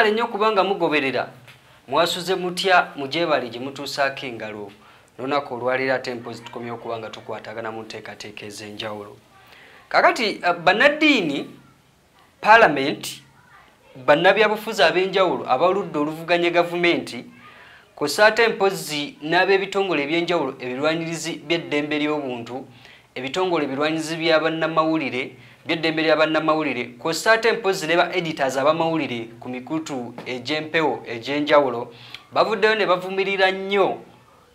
kale nnyo okubanga mugoberera mwasuze mutya mujebali gye mutuusaako engalo lunaku olwalira tempo zitukomye okubanga tukwatagana mu nteekateeka ez'enjawulo kakati eh, bannaddiini paalamenti bannabyabufuzi ab'enjawulo abaludde oluvuganye gavumenti kusaata empozi n'ab'ebitongole ebyenjawulo ebirwanirizi by'eddembe ly'obuntu ebitongole birwanirizi by'abannamawulire byeddembe lyabannamawulire kwossa ate mpozi ne ba editas abamawulire ku mikutu egy'empewo egy'enjawulo bavuddeyo ne bavumirira nnyo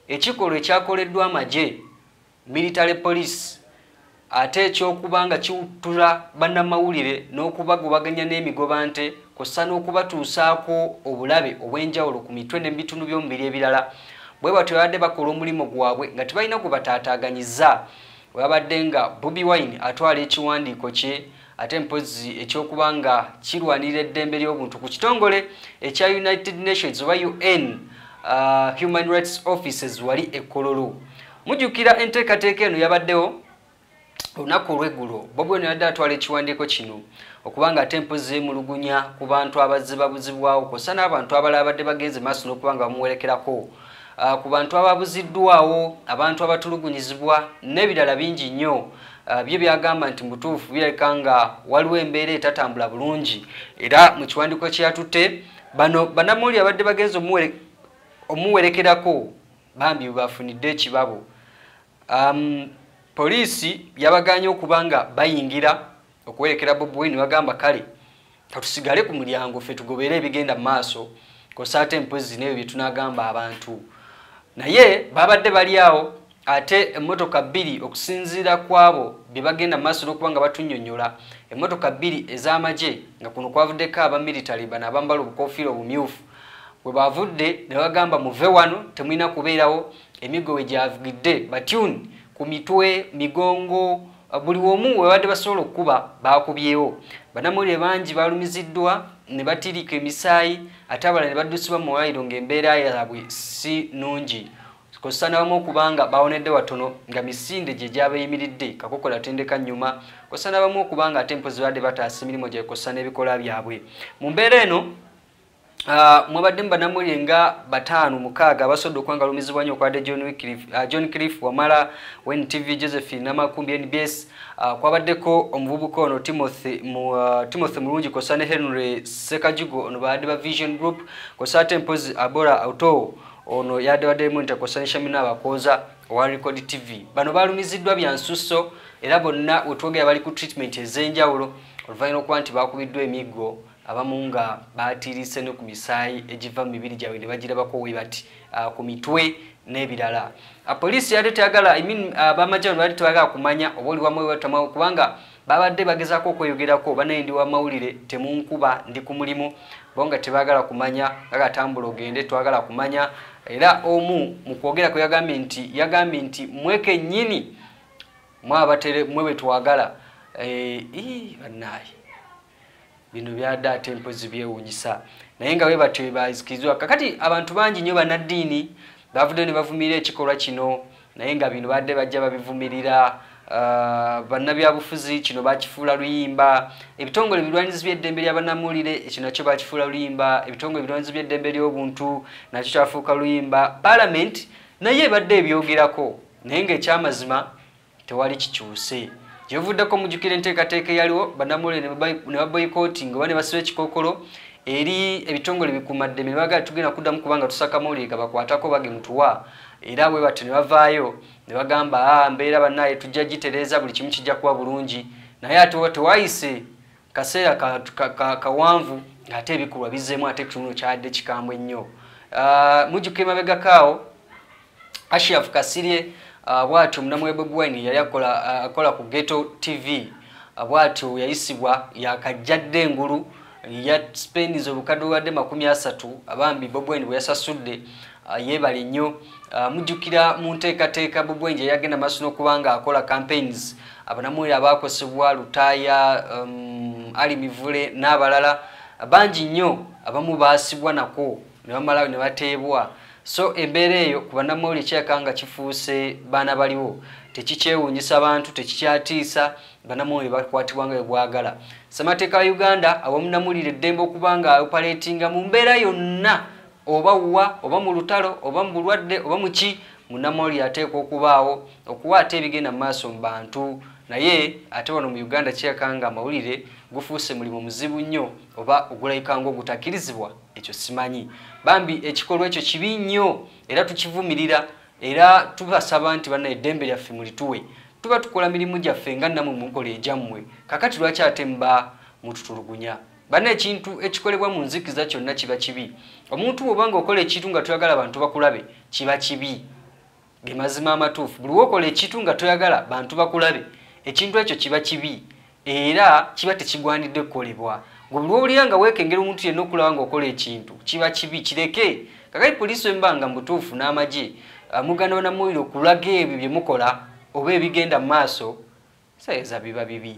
ekikolwa ekyakoleddwa amagye military police ate ekyokuba nga kiwutula bannamawulire n'okubagobaganya n'emigoba nte kwossa n'okubatuusaako obulabe obw'enjawulo ku mitwe nebitundu by'omubiri ebirala bwe batyo babadde bakola omulimu gwabwe nga tebalina gwe bataataaganyiza webabadde nga bobi wine atwala ekiwandiiko kye ate mpozi ekyokubanga kirwanirira eddembe ly'obuntu ku kitongole ekya united nations oba un uh, human rights offices wali ekololo mujjukira enteekateeka eno yabaddewo olunaku olweggulo bobi wine yabadde atwala ekiwandiiko kino okubanga ate mpozi emulugunya ku bantu abazze babuzibwawo kosa n'abantu abalala abadde bagenze maaso n'okuba nga bamuwerekerako Ah, ku bantu ababuziddwawo abantu abatulugunyizibwa n'ebirala bingi nnyo ah, byo byagamba nti mutuufu byalika nga waliwo embeera etatambula bulungi era mu kiwandiiko kyeyatutte bano banamuli abadde bagenza omuwerekerako bambi bafunidde ekibabo poliisi yabaganye okuba nga bayingira okuwerekera bobwe ne bagamba kale katusigale ku mulyango ffe tugobeere ebigenda mu maaso kosaate empozi n'ebyo bye tunagamba abantu naye babadde bali awo ate emmotoka bbiri okusinziira kwabo bye bagenda maaso n'okuba nga batunnyonnyola emmotoka bbiri ez'amagye nga kuno kwavuddeko abamiritary bano abambala obukoofiira obumyufu bwe bavudde ne bagamba muve wano temulina kubeerawo emigo we gyavugidde batyuni ku mitwe migongo buli omu webadde basobola okkuba bakubyewo banamuulire bangi balumiziddwa ne batiriika emisaayi ate abala ne baddusibwa mu mawayiro ng'embeera yaabwe si nungi kosa nabamu okubanga bawonedde watono nga misinde gye gyabayimiridde kakokola tendeka nyuma kosa nabamu okubanga ate mpozi badde bataasa emirimu gye kosa n'ebikolwa byabwe mu mbeera eno Ah, mwabadde mbanamwenye nga bataano mukaaga abasodde okwangalumizibwa nyo okwadde john, uh, john cliff wamala wen tv josephine namakumbi nbs uh, ah, kwabaddeko omuvubuka ono timothy, mu, uh, timothy mulungi kosa ne henry sekajugo ono baadde ba vision group kosa ate mpozi abora auto ono yadde wadde monita kosa neshamina abakoza owa record tv bano baalumiziddwa byansusso era bonna wetwogera bali ku treatment ez'enjawulo oluvannyuma okuba nti bakubiddwa emiggo abamu nga batiirise ne ku misaayi egiva mu mibiri gyabwe ne bagira bakowe bati ah, ku mitwe n'ebirala apoliisi ah, yali tyagala ah, bamajano baali tebagala kumanya obaoliwamu webatamao kubanga babadde bagezaako okweyogerako banaye ndi wamawulire temunkuba ndi ku mulimu bo nga tebagala kumanya agatambula ogende twagala kumanya era omu mukwogera ku yagambye nti yagambye nti mweke nyini mwabatere mwe betwagala e, eh, bannaaye bino byadde ate empozi byewuunyisa naye nga bwe batyo bebazikirizwa kakati abantu bangi nnyo bannaddiini bavudde ne bavumirira ekikolwa kino naye nga bino badde bajja babivumirira ah, bannabyabufuzi kino bakifuula luyimba ebitongole ebirwanyizi byeddembe lyabannamuwulire ekyo nakyo bakifuula luyimba ebitongole ebirwanyizi byeddembe ly'obuntu nakyo kyafuuka luyimba palamenti naye ebadde ebyogerako naye ngaekyamazima tewali kikyuse kyovuddeko mujjukira enteekateeka eyaliwo bannamuli ne baboyikooti nga oba ne basiba ekikookolo eri ebitongole bikumadde mebagala tugenda kuddamu kubanga tusaka muli ga bakwatako bage mutuwa era bwe batyo ne bavaayo ne bagamba ah, mbeera bannaye tujja gitereeza buli kimu kijja kuba bulungi naye ate tewayise kaseera kawanvu ngaate ebikolwa bizzeemu ate ekitundu kyadde kikambwe ennyo ah, mujjukira emabegakaawo ashiafu kasirye uh, ah, watu mnamwe bebweni yali akola akola uh, ku ghetto tv abwatu ah, uh, yaisibwa yakajadde nguru ya spain zobukadde wadde makumi asatu abambi bebweni bweyasasudde uh, ah, yebali nnyo uh, mujukira mu nteekateeka bebweni yagenda maaso n'okubanga akola campaigns abanamwera abakosebwa lutaaya um, ali mivule n'abalala bangi nnyo abamu baasibwa nako ne bamala ne bateebwa so embeera eyo ku bannamawuli ekyaka nga kifuuse baana baliwo tekikyewuunyisa abantu tekikyatiisa bannamawuli bakwatibwa nga bwebwagala samateeka wa uganda awamunamulira eddembe okuba nga opaletinga mu mbeera yonna oba wwa oba mu lutalo oba mu bulwadde oba muki munnamawuli ateekwa okubaawo okuwa ate ebigenda mu maaso mu bantu naye ate wano mu uganda kyeyaka nga amawulire gufuuse mulimu muzibu nnyo oba ogulayika nga ogutakkirizibwa ekyo simanyi bambi ekikolwa ekyo kibi nnyo era tukivumirira era tubasaba nti bana eddembe lyaffe mulituwe tuba tukola mirimu gyaffe nga nnamwe munkola egyammwe kakati lwaki ate mba mututulugunya bana ekintu ekikolebwa mu nzikiza kyonna kiba kibi omuntu bwobanga okola ekintu nga toyagala bantu bakulabe kiba kibi gemazima amatuufu buli wokola ekintu nga toyagala bantu bakulabe ekintu ekyo kiba kibi era kiba tekigwanidde kukolebwa Gwobulwa nga wekengera omuntu yenna okulaba ng'okola ekintu kiba kibi kireke kakali poliisi wembanga mutuufu n'amagye ah, mugano namuwire okulaga ebyo bye mukola oba ebigenda mu maaso sayeza biba bibi